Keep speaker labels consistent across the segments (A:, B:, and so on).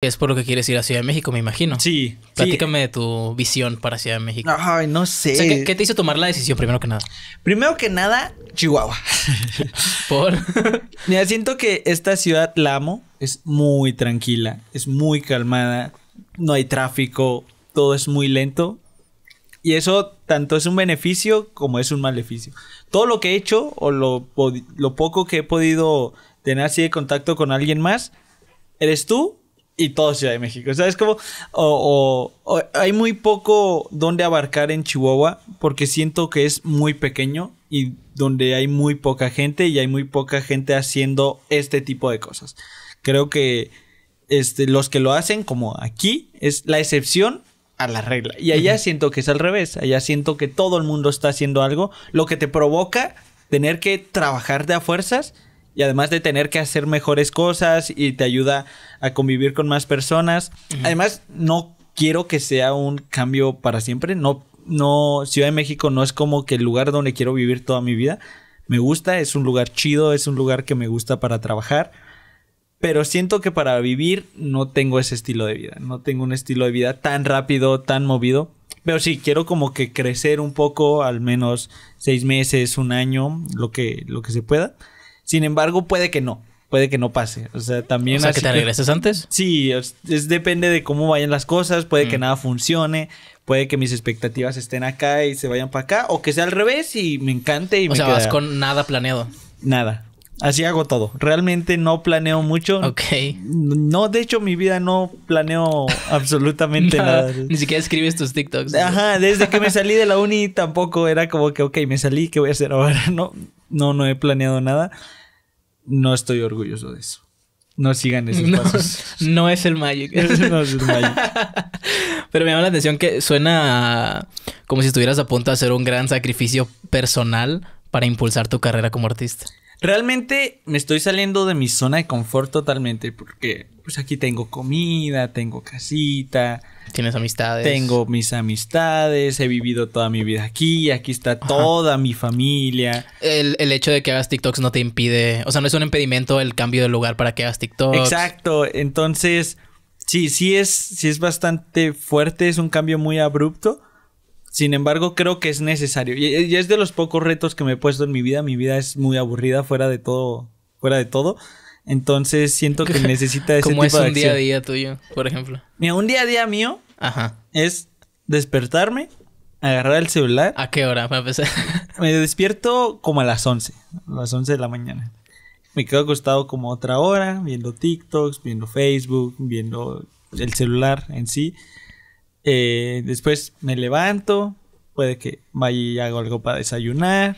A: Es por lo que quieres ir a Ciudad de México, me imagino. Sí. Platícame de tu visión para Ciudad de México. Ay, no sé. ¿qué, te hizo tomar la decisión primero que nada? Primero que nada, Chihuahua.
B: ¿Por? Mira, siento que esta ciudad la amo. Es muy tranquila, es muy calmada, no hay tráfico, todo es muy lento. Y eso tanto es un beneficio como es un maleficio. Todo lo que he hecho o lo, lo poco que he podido tener así de contacto con alguien más, eres tú y todo Ciudad de México. O sea, es como, o, hay muy poco donde abarcar en Chihuahua porque siento que es muy pequeño y donde hay muy poca gente y hay muy poca gente haciendo este tipo de cosas. Creo que este, los que lo hacen como aquí es la excepción a la regla. Y allá siento que es al revés, allá siento que todo el mundo está haciendo algo, lo que te provoca tener que trabajar de a fuerzas y además de tener que hacer mejores cosas y te ayuda a convivir con más personas. Además, no quiero que sea un cambio para siempre. No, no, Ciudad de México no es como que el lugar donde quiero vivir toda mi vida. Me gusta, es un lugar chido, es un lugar que me gusta para trabajar. Pero siento que para vivir no tengo ese estilo de vida. No tengo un estilo de vida tan rápido, tan movido. Pero sí, quiero como que crecer un poco, al menos seis meses, un año, lo que, lo que se pueda. Sin embargo, puede que no. Puede que no pase. O sea, también. O sea, que te regreses antes. Sí, es, depende de cómo vayan las cosas. Puede que mm. nada funcione. Puede que mis expectativas estén acá y se vayan para acá. O que sea al revés y me encante y o sea, vas con nada planeado. Nada. Así hago todo. Realmente no planeo mucho. Ok. No, de hecho, mi vida no
A: planeo
B: absolutamente
A: nada. Ni siquiera escribes tus TikToks. Ajá,
B: desde que me salí de la uni tampoco era como que, ok, me salí, ¿qué voy a hacer ahora? No, no, no he planeado nada. No estoy orgulloso de eso. No sigan esos pasos. No es
A: el Magic. no es el Magic. Pero me llama la atención que suena como si estuvieras a punto de hacer un gran sacrificio personal para impulsar tu carrera como artista. Realmente me estoy saliendo de mi zona de confort totalmente porque pues aquí tengo comida,
B: tengo casita. Tienes amistades. Tengo mis amistades, he vivido toda mi vida
A: aquí, aquí está toda mi familia. El, hecho de que hagas TikToks no te impide, o sea, no es un impedimento el cambio de lugar para que hagas TikToks. Exacto, entonces
B: sí, sí es, sí es bastante fuerte, es un cambio muy abrupto, sin embargo, creo que es necesario. Y, es de los pocos retos que me he puesto en mi vida. Mi vida es muy aburrida fuera de todo. Fuera de todo. Entonces siento que necesita ese ¿Cómo es un día a
A: día tuyo, por ejemplo?
B: Mira, un día a día mío Ajá. es despertarme, agarrar el celular. ¿A qué hora para empezar? me despierto como a las 11, a las 11 de la mañana. Me quedo acostado como otra hora, viendo TikToks, viendo Facebook, viendo el celular en sí. Eh, después me levanto, puede que vaya y hago algo para desayunar,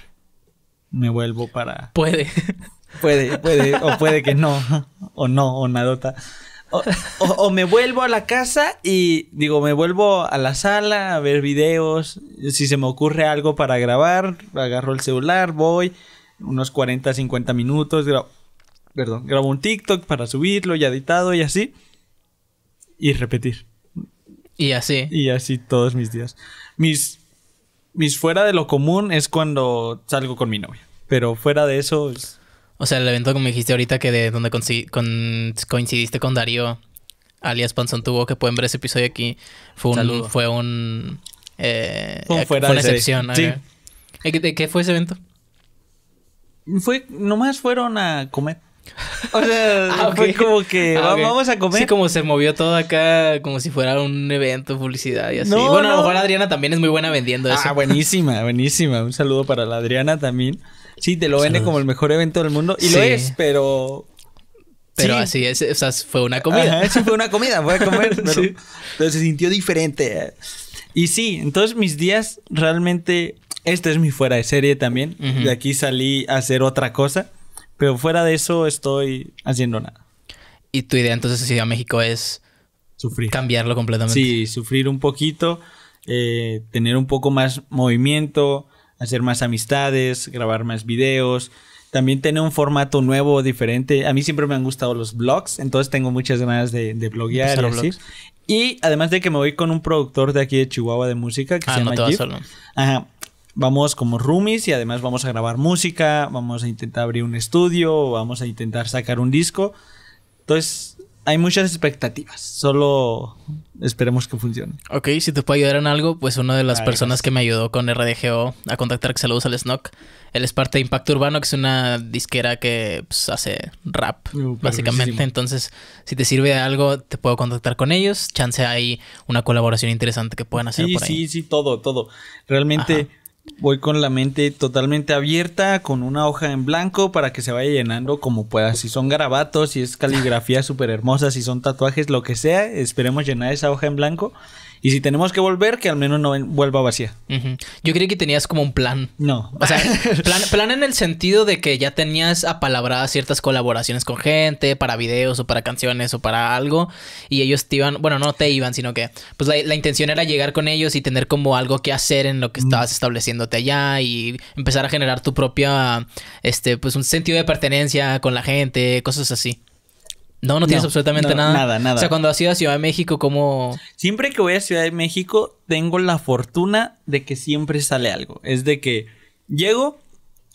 B: me vuelvo para... Puede. Puede, puede, o puede que no, o no, o nadota. O, o, me vuelvo a la casa y digo, me vuelvo a la sala a ver videos. Si se me ocurre algo para grabar, agarro el celular, voy unos 40, 50 minutos, grabo, perdón, grabo un TikTok para subirlo y editado y así. Y repetir. Y así. Y así todos mis días. Mis, mis fuera de lo común es cuando salgo con mi novia. Pero fuera de eso es...
A: O sea, el evento que me dijiste ahorita que de donde coincidiste con Darío, alias Panzón Tuvo, que pueden ver ese episodio aquí, fue un... Fue un... Eh, fue, una eh, excepción. Sí. ¿De qué fue ese evento? Fue... Nomás fueron a comer. O sea, ah, fue como que ah, vamos a comer. Sí, como se movió todo acá, como si fuera un evento, publicidad y así. bueno, a lo mejor Adriana también es muy buena vendiendo ah, eso. Ah, buenísima, buenísima. Un saludo para la
B: Adriana también. Sí, te lo vende como el mejor evento del mundo. Y lo es,
A: pero. Pero así es, o sea, fue una comida. fue una comida, voy a comer. pero... Entonces
B: se sintió diferente. Y sí, entonces mis días realmente. esto es mi fuera de serie también. De aquí salí a hacer otra cosa. Pero fuera de eso estoy haciendo nada. Y tu idea entonces si a México es sufrir. cambiarlo completamente. Sí, sufrir un poquito, eh, tener un poco más movimiento, hacer más amistades, grabar más videos. También tener un formato nuevo, diferente. A mí siempre me han gustado los blogs, entonces tengo muchas ganas de, bloguear y así. Y además de que me voy con un productor de aquí de Chihuahua de música que ah, se llama Solo. Ajá vamos como roomies y además vamos a grabar música, vamos a intentar abrir un estudio, vamos a intentar sacar un disco. Entonces, hay muchas expectativas, solo esperemos que funcione.
A: Ok, si te puedo ayudar en algo, pues una de las personas que me ayudó con RDGO a contactar, que saludos al Snock, él es parte de Impacto Urbano, que es una disquera que pues, hace rap, uh, básicamente. Entonces, si te sirve algo, te puedo contactar con ellos. Chance hay una colaboración interesante que puedan hacer sí, por ahí. Sí,
B: sí, todo, todo. Realmente... Voy con la mente totalmente abierta, con una hoja en blanco para que se vaya llenando como pueda. Si son garabatos, si es caligrafía súper hermosa, si son tatuajes, lo que sea, esperemos llenar esa hoja en blanco y si tenemos que volver, que al menos no vuelva vacía.
A: Yo creí que tenías como un plan. No. O sea, plan, en el sentido de que ya tenías apalabradas ciertas colaboraciones con gente para videos o para canciones o para algo. Y ellos te iban, bueno, no te iban, sino que pues la, intención era llegar con ellos y tener como algo que hacer en lo que mm. estabas estableciéndote allá y empezar a generar tu propia, este, pues un sentido de pertenencia con la gente, cosas así. No, no, tienes absolutamente nada. Nada, nada. O sea, cuando has ido a
B: Ciudad de México, ¿cómo...? Siempre que voy a Ciudad de México, tengo la fortuna de que siempre sale algo. Es de que llego,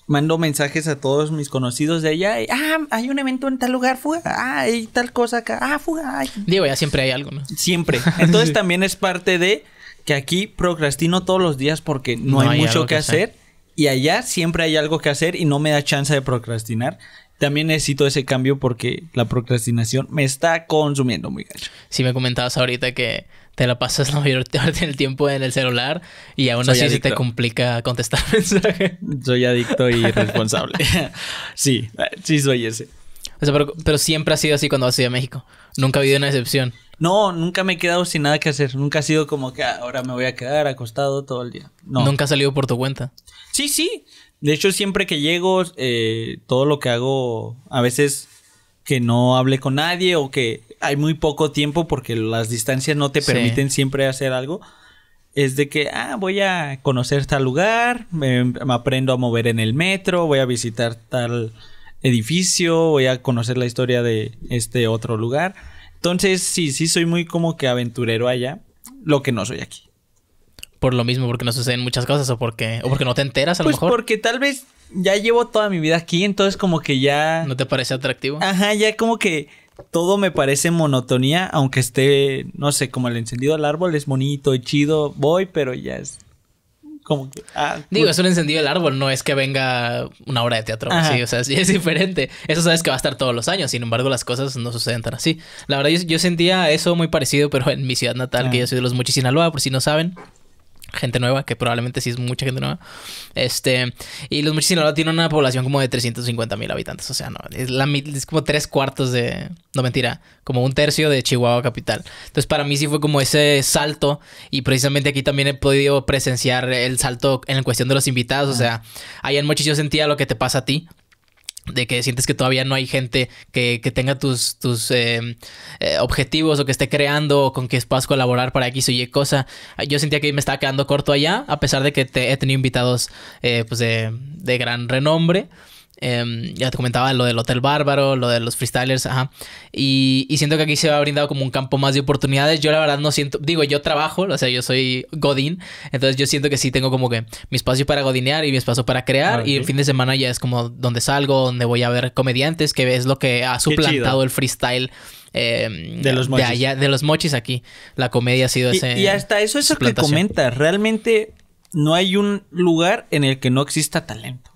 B: mando mensajes a todos mis conocidos de allá. ah, hay un evento en tal lugar, fuga. Ah, hay tal cosa acá. Ah, fuga. Digo, ya siempre hay algo, ¿no? Siempre. Entonces también es parte de que aquí procrastino todos los días porque no, hay, mucho que, hacer. Y allá siempre hay algo que hacer y no me da chance de procrastinar también necesito ese cambio porque la procrastinación me está consumiendo muy gacho. Si
A: me comentabas ahorita que te la pasas la mayor parte del tiempo en el celular y aún así se te complica contestar mensajes. Soy adicto y responsable. sí, sí soy ese. pero, pero, siempre ha sido así cuando vas a México. Nunca ha habido una excepción.
B: No, nunca me he quedado sin nada que hacer. Nunca ha sido como que ah, ahora me voy a quedar acostado todo el día. Nunca
A: ha salido por tu cuenta.
B: Sí, sí. De hecho, siempre que llego, eh, todo lo que hago, a veces que no hable con nadie o que hay muy poco tiempo porque las distancias no te permiten siempre hacer algo. Es de que, ah, voy a conocer tal lugar, me, aprendo a mover en el metro, voy a visitar tal edificio, voy a conocer la historia de este otro lugar. Entonces, sí, sí, soy muy como que aventurero allá, lo que no soy aquí por lo mismo, porque no suceden muchas
A: cosas o porque, o porque no te enteras a lo pues mejor.
B: Pues porque tal vez ya llevo toda mi vida aquí, entonces como que ya... ¿No te parece atractivo? Ajá, ya como que todo me parece monotonía, aunque esté, no sé, como el encendido del árbol es bonito y chido, voy, pero ya es
A: como que... Ah, Digo, es un encendido del árbol, no es que venga una obra de teatro, sí, o sea, sí es diferente. Eso sabes que va a estar todos los años, sin embargo las cosas no suceden tan así. La verdad yo, sentía eso muy parecido, pero en mi ciudad natal, que ah. yo soy de los Mochis, Sinaloa, por si no saben gente nueva, que probablemente sí es mucha gente nueva. Este, y los Mochis Sinaloa tienen una población como de 350 mil habitantes, o sea, no, es, la, es como tres cuartos de, no mentira, como un tercio de Chihuahua capital. Entonces, para mí sí fue como ese salto, y precisamente aquí también he podido presenciar el salto en cuestión de los invitados, o sea, allá en Mochis yo sentía lo que te pasa a ti de que sientes que todavía no hay gente que, tenga tus, tus em, eh, objetivos o que esté creando o con que puedas colaborar para X o Y cosa. Yo sentía que me estaba quedando corto allá, a pesar de que te, he tenido invitados eh, pues de, de, gran renombre. Em, ya te comentaba lo del Hotel Bárbaro, lo de los freestylers, ajá. Y, y, siento que aquí se ha brindado como un campo más de oportunidades. Yo la verdad no siento, digo, yo trabajo, o sea, yo soy Godín, entonces yo siento que sí tengo como que mi espacio para godinear y mi espacio para crear. Ah, y el fin de semana ya es como donde salgo, donde voy a ver comediantes, que es lo que ha suplantado el freestyle. Em, de los mochis. De, los mochis aquí. La comedia ha sido ese. Y hasta eso es lo que comentas.
B: Realmente no hay un lugar en el que no exista talento.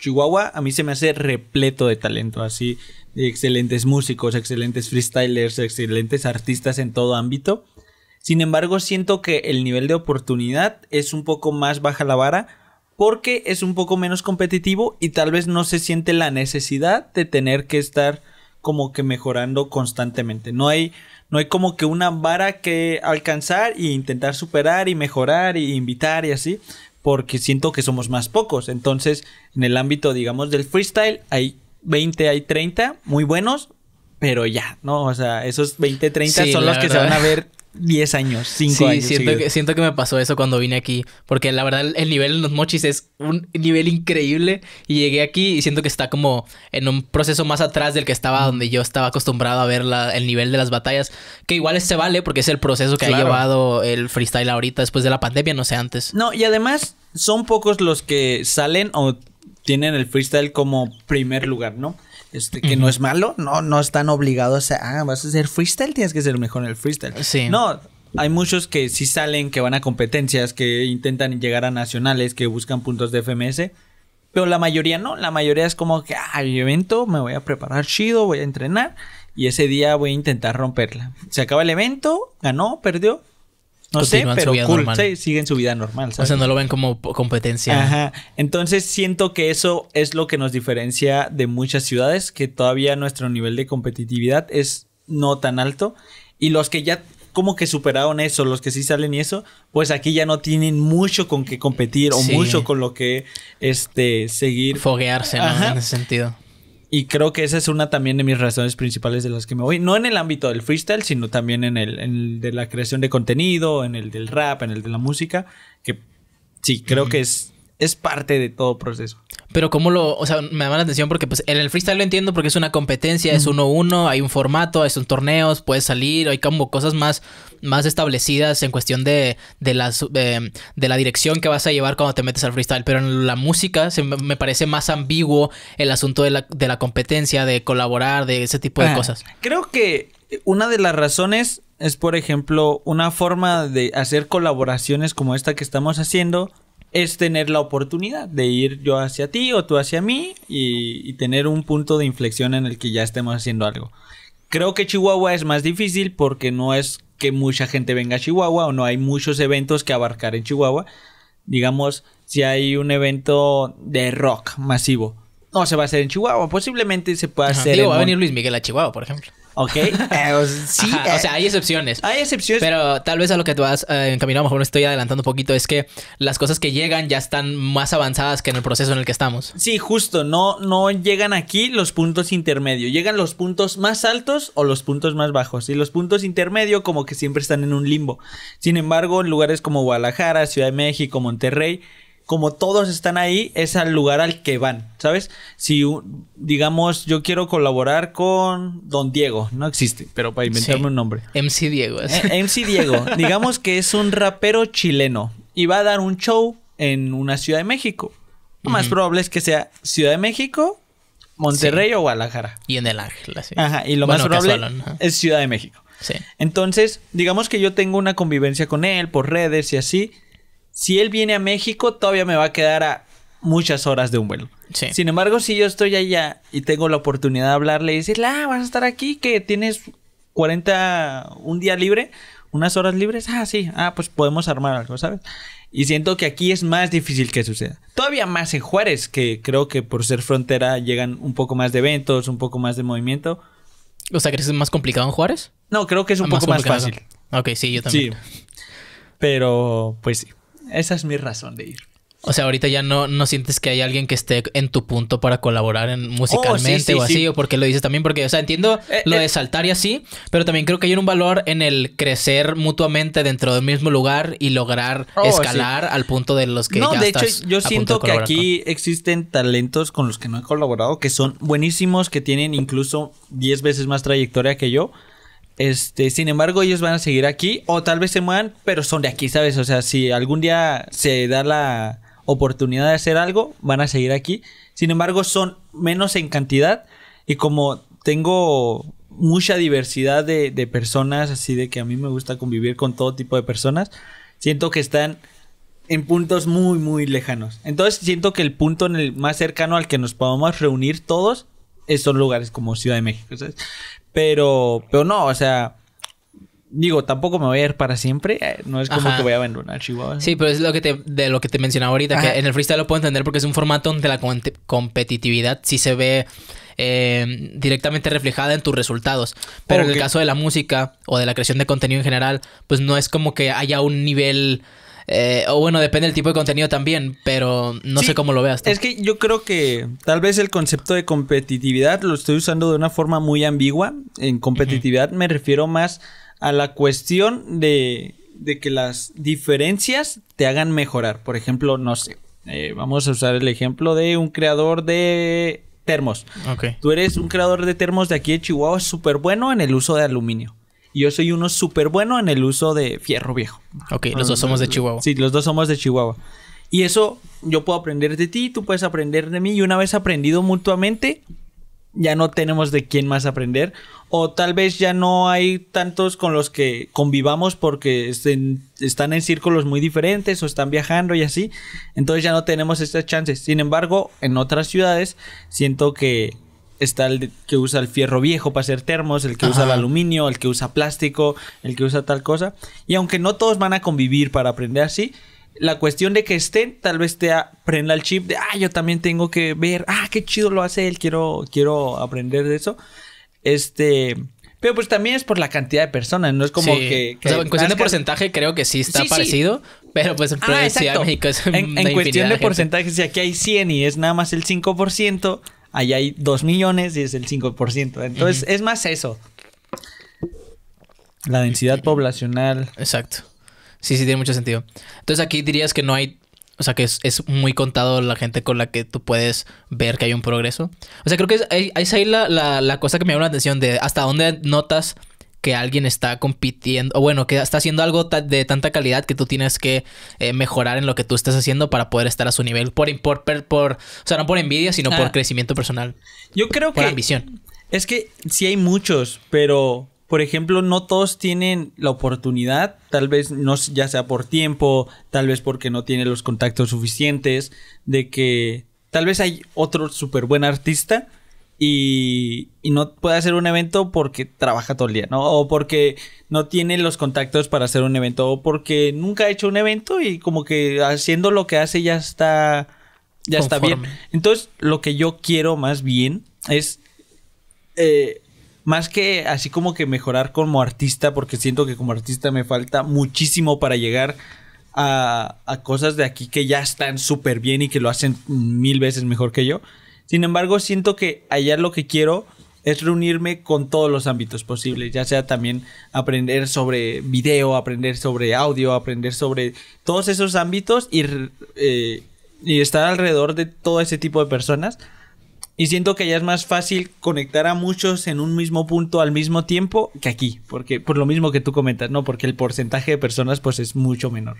B: Chihuahua a mí se me hace repleto de talento, así, de excelentes músicos, excelentes freestylers, excelentes artistas en todo ámbito. Sin embargo, siento que el nivel de oportunidad es un poco más baja la vara porque es un poco menos competitivo y tal vez no se siente la necesidad de tener que estar como que mejorando constantemente. No hay no hay como que una vara que alcanzar e intentar superar y mejorar e invitar y así, porque siento que somos más pocos. Entonces, en el ámbito, digamos, del freestyle, hay 20,
A: hay 30 muy buenos, pero ya, ¿no? O sea, esos 20, 30 son los que se van a ver 10 años, 5 años. Siento que, siento que me pasó eso cuando vine aquí, porque la verdad el nivel en los mochis es un nivel increíble y llegué aquí y siento que está como en un proceso más atrás del que estaba, donde yo estaba acostumbrado a ver el nivel de las batallas, que igual se vale porque es el proceso que ha llevado el freestyle ahorita después de la pandemia, no sé antes. No, y además
B: son pocos los que salen o tienen el freestyle como primer lugar, ¿no? Este, que no es malo, no, no están obligados a, ah, vas a hacer freestyle, tienes que ser mejor en el freestyle. No, hay muchos que sí salen, que van a competencias, que intentan llegar a nacionales, que buscan puntos de FMS. Pero la mayoría no, la mayoría es como que, ah, evento, me voy a preparar chido, voy a entrenar y ese día voy a intentar romperla. Se acaba el evento, ganó, perdió,
A: no sé, pero sí,
B: siguen su vida normal. O sea, no lo
A: ven como competencia.
B: Ajá. Entonces siento que eso es lo que nos diferencia de muchas ciudades, que todavía nuestro nivel de competitividad es no tan alto. Y los que ya como que superaron eso, los que sí salen y eso, pues aquí ya no tienen mucho con qué competir o mucho con lo que este seguir foguearse ¿no? en ese sentido. Y creo que esa es una también de mis razones principales de las que me voy. No en el ámbito del freestyle, sino también en el, de la creación de contenido, en el del rap, en el de la música. Que sí, creo
A: que es es parte de todo proceso. Pero cómo lo, o sea, me llama la atención porque pues en el freestyle lo entiendo porque es una competencia, es uno uno, hay un formato, hay son torneos, puedes salir, hay como cosas más, más establecidas en cuestión de, de las eh, de, la dirección que vas a llevar cuando te metes al freestyle. Pero en la música se me parece más ambiguo el asunto de la, competencia, de colaborar, de ese tipo de ah. cosas.
B: Creo que una de las razones es, por ejemplo, una forma de hacer colaboraciones como esta que estamos haciendo es tener la oportunidad de ir yo hacia ti o tú hacia mí y, tener un punto de inflexión en el que ya estemos haciendo algo. Creo que Chihuahua es más difícil porque no es que mucha gente venga a Chihuahua o no hay muchos eventos que abarcar en Chihuahua. Digamos, si hay un evento de rock masivo, no se va a hacer en Chihuahua, posiblemente
A: se pueda hacer. va a venir Luis Miguel a Chihuahua, por ejemplo. ¿ok? Eh, sí, o eh. sea, hay excepciones. Hay excepciones. Pero tal vez a lo que tú has eh, encaminado, mejor me estoy adelantando un poquito, es que las cosas que llegan ya están más avanzadas que en el proceso en el que estamos.
B: Sí, justo, no, no llegan aquí los puntos intermedios, llegan los puntos más altos o los puntos más bajos. Y los puntos intermedios como que siempre están en un limbo. Sin embargo, en lugares como Guadalajara, Ciudad de México, Monterrey, como todos están ahí, es al lugar al que van, ¿sabes? Si, digamos, yo quiero colaborar con Don Diego, no existe, pero para inventarme un
A: nombre. MC Diego. Eh, MC Diego, digamos
B: que es un rapero chileno y va a dar un show en una Ciudad de México. Lo más probable es que sea Ciudad de México, Monterrey o
A: Guadalajara. Y en el Ángel, así. Ajá, y lo más probable es
B: Ciudad de México. Sí. Entonces, digamos que yo tengo una convivencia con él por redes y así si él viene a México, todavía me va a quedar a muchas horas de un vuelo. Sin embargo, si yo estoy allá y tengo la oportunidad de hablarle y decirle, ah, vas a estar aquí, que tienes 40, un día libre, unas horas libres, ah, sí, ah, pues podemos armar algo, ¿sabes? Y siento que aquí es más difícil que suceda. Todavía más en Juárez, que creo que por ser frontera llegan un poco más de eventos, un poco más de movimiento.
A: O sea, ¿crees que es más complicado en Juárez? No, creo que es un ah, poco más fácil. Ok, sí, yo también. Pero, pues sí. Esa es mi razón de ir. O sea, ahorita ya no, no sientes que hay alguien que esté en tu punto para colaborar en, musicalmente o así, o porque lo dices también, porque, o sea, entiendo eh, eh. lo de saltar y así, pero también creo que hay un valor en el crecer mutuamente dentro del mismo lugar y lograr oh, escalar al punto de los que no, de hecho, yo siento que aquí
B: existen talentos con los que no he colaborado que son buenísimos, que tienen incluso 10 veces más trayectoria que yo, este, sin embargo, ellos van a seguir aquí o tal vez se muevan, pero son de aquí, ¿sabes? O sea, si algún día se da la oportunidad de hacer algo, van a seguir aquí. Sin embargo, son menos en cantidad y como tengo mucha diversidad de, personas, así de que a mí me gusta convivir con todo tipo de personas, siento que están en puntos muy, muy lejanos. Entonces siento que el punto más cercano al que nos podamos reunir todos son lugares como Ciudad de México, ¿sabes? Pero, pero no, o sea, digo,
A: tampoco me voy a ir para siempre. No es como que voy a abandonar Chihuahua. Sí, pero es lo que te, de lo que te mencionaba ahorita, que en el freestyle lo puedo entender porque es un formato donde la competitividad sí se ve eh, directamente reflejada en tus resultados. Pero en el caso de la música o de la creación de contenido en general, pues no es como que haya un nivel eh, o bueno, depende del tipo de contenido también, pero no sé cómo lo veas. Es
B: que yo creo que tal vez el concepto de competitividad lo estoy usando de una forma muy ambigua. En competitividad me refiero más a la cuestión de, que las diferencias te hagan mejorar. Por ejemplo, no sé, eh, vamos a usar el ejemplo de un creador de termos. Okay. Tú eres un creador de termos de aquí de Chihuahua súper bueno en el uso de aluminio yo soy uno súper bueno en el uso de fierro viejo. Ok, los ah, dos somos de Chihuahua. Sí, los dos somos de Chihuahua. Y eso yo puedo aprender de ti, tú puedes aprender de mí. Y una vez aprendido mutuamente, ya no tenemos de quién más aprender. O tal vez ya no hay tantos con los que convivamos porque están en círculos muy diferentes o están viajando y así. Entonces ya no tenemos estas chances. Sin embargo, en otras ciudades siento que está el que usa el fierro viejo para hacer termos, el que usa el aluminio, el que usa plástico, el que usa tal cosa. Y aunque no todos van a convivir para aprender así, la cuestión de que estén, tal vez te aprenda el chip de, ah, yo también tengo que ver, ah, qué chido lo hace él, quiero, quiero aprender de eso. Este, pero pues también es por la cantidad de personas, no es como que, en cuestión de porcentaje
A: creo que sí está parecido, pero pues en ah, En, cuestión de, de porcentaje,
B: si aquí hay 100 y es nada más el 5%, allá hay 2 millones y
A: es el 5%. Entonces,
B: es más eso.
A: La densidad poblacional. Exacto. Sí, sí, tiene mucho sentido. Entonces aquí dirías que no hay, o sea, que es, muy contado la gente con la que tú puedes ver que hay un progreso. O sea, creo que es, ahí la, la cosa que me llama la atención de hasta dónde notas que alguien está compitiendo, o bueno, que está haciendo algo de tanta calidad que tú tienes que eh, mejorar en lo que tú estás haciendo para poder estar a su nivel, por, por, por, o sea, no por envidia, sino por ah. crecimiento personal. Yo creo que... Por ambición. Es que sí hay muchos, pero, por ejemplo, no todos tienen la
B: oportunidad, tal vez no, ya sea por tiempo, tal vez porque no tienen los contactos suficientes, de que tal vez hay otro súper buen artista, y, no puede hacer un evento porque trabaja todo el día, ¿no? O porque no tiene los contactos para hacer un evento, o porque nunca ha hecho un evento y como que haciendo lo que hace ya está, ya está bien. Entonces, lo que yo quiero más bien es, eh, más que así como que mejorar como artista, porque siento que como artista me falta muchísimo para llegar a, a cosas de aquí que ya están súper bien y que lo hacen mil veces mejor que yo sin embargo, siento que allá lo que quiero es reunirme con todos los ámbitos posibles, ya sea también aprender sobre video, aprender sobre audio, aprender sobre todos esos ámbitos y, eh, y estar alrededor de todo ese tipo de personas y siento que ya es más fácil conectar a muchos en un mismo punto al mismo tiempo que aquí, porque por lo mismo que tú comentas, ¿no?
A: Porque el porcentaje de personas pues es mucho menor.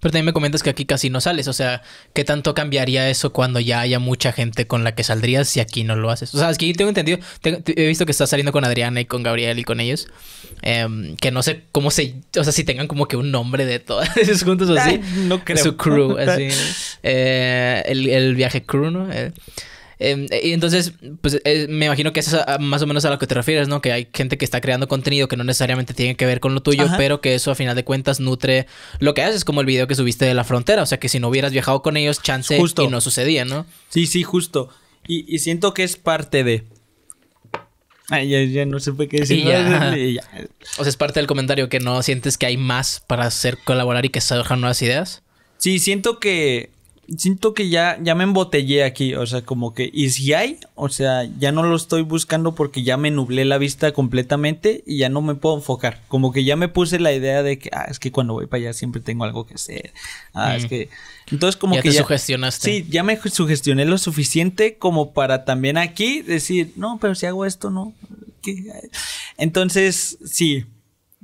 A: Pero también me comentas que aquí casi no sales, o sea, ¿qué tanto cambiaría eso cuando ya haya mucha gente con la que saldrías si aquí no lo haces? O sea, es que tengo entendido, he visto que estás saliendo con Adriana y con Gabriel y con ellos, em, que no sé cómo se, o sea, si tengan como que un nombre de todas esas juntos o así. no creo. Su crew, así. Eh, el, viaje crew, ¿no? Eh, Em, eh, y entonces, pues eh, me imagino que es más o menos a lo que te refieres, ¿no? Que hay gente que está creando contenido que no necesariamente tiene que ver con lo tuyo, pero que eso a final de cuentas nutre lo que haces, como el video que subiste de la frontera. O sea, que si no hubieras viajado con ellos, chance y no sucedía, ¿no? Sí,
B: sí, justo. Y, siento que es
A: parte de. Ay, ya, no sé qué decir. O sea, es parte del comentario que no sientes que hay más para hacer colaborar y que se dejan nuevas ideas. Sí, siento que
B: siento que ya, ya me embotellé aquí, o sea, como que, y si hay, o sea, ya no lo estoy buscando porque ya me nublé la vista completamente y ya no me puedo enfocar, como que ya me puse la idea de que, ah, es que cuando voy para allá siempre tengo algo que hacer, ah, es mm. que, entonces como ya que... Te ya sugestionaste. Sí, ya me sugestioné lo suficiente como para también aquí decir, no, pero si hago esto, no.
A: Entonces, sí,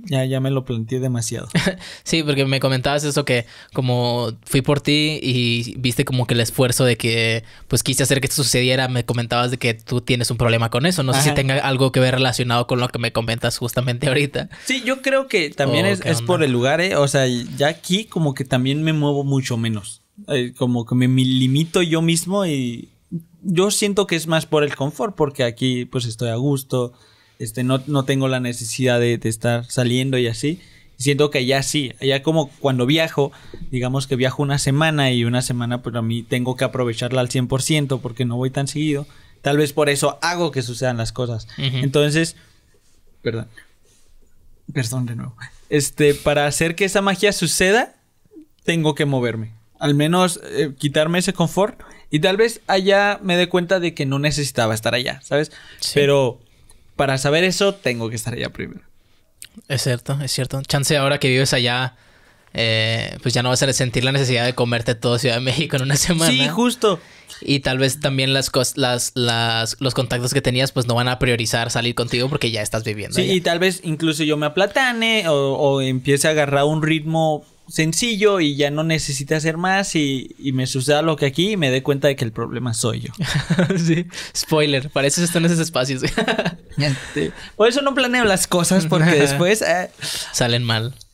A: ya, ya me lo planteé demasiado. sí, porque me comentabas eso que como fui por ti y viste como que el esfuerzo de que pues quise hacer que esto sucediera, me comentabas de que tú tienes un problema con eso. No sé si tenga algo que ver relacionado con lo que me comentas justamente ahorita.
B: Sí, yo creo que también es, por el lugar, ¿eh? O sea, ya aquí como que también me muevo mucho menos. Eh, como que me, me limito yo mismo y yo siento que es más por el confort porque aquí pues estoy a gusto este, no, tengo la necesidad de, estar saliendo y así. Siento que ya sí, Ya como cuando viajo, digamos que viajo una semana y una semana pero pues, a mí tengo que aprovecharla al 100% porque no voy tan seguido. Tal vez por eso hago que sucedan las cosas. Entonces, perdón. Perdón de nuevo. Este, para hacer que esa magia suceda, tengo que moverme. Al menos eh, quitarme ese confort. Y tal vez allá me dé cuenta de que no necesitaba estar allá, ¿sabes? Pero para saber eso tengo que estar allá primero.
A: Es cierto, es cierto. Chance ahora que vives allá, eh, pues ya no vas a sentir la necesidad de comerte toda Ciudad de México en una semana. Sí, justo. Y tal vez también las, las, las los contactos que tenías pues no van a priorizar salir contigo porque ya estás viviendo. Sí, y
B: tal vez incluso yo me aplatane o empiece a agarrar un ritmo sencillo y ya no necesita hacer más y, me suceda lo que aquí y me dé cuenta de que el problema soy yo. sí, spoiler, para eso en esos espacios. Por eso no planeo las cosas porque después eh, salen mal.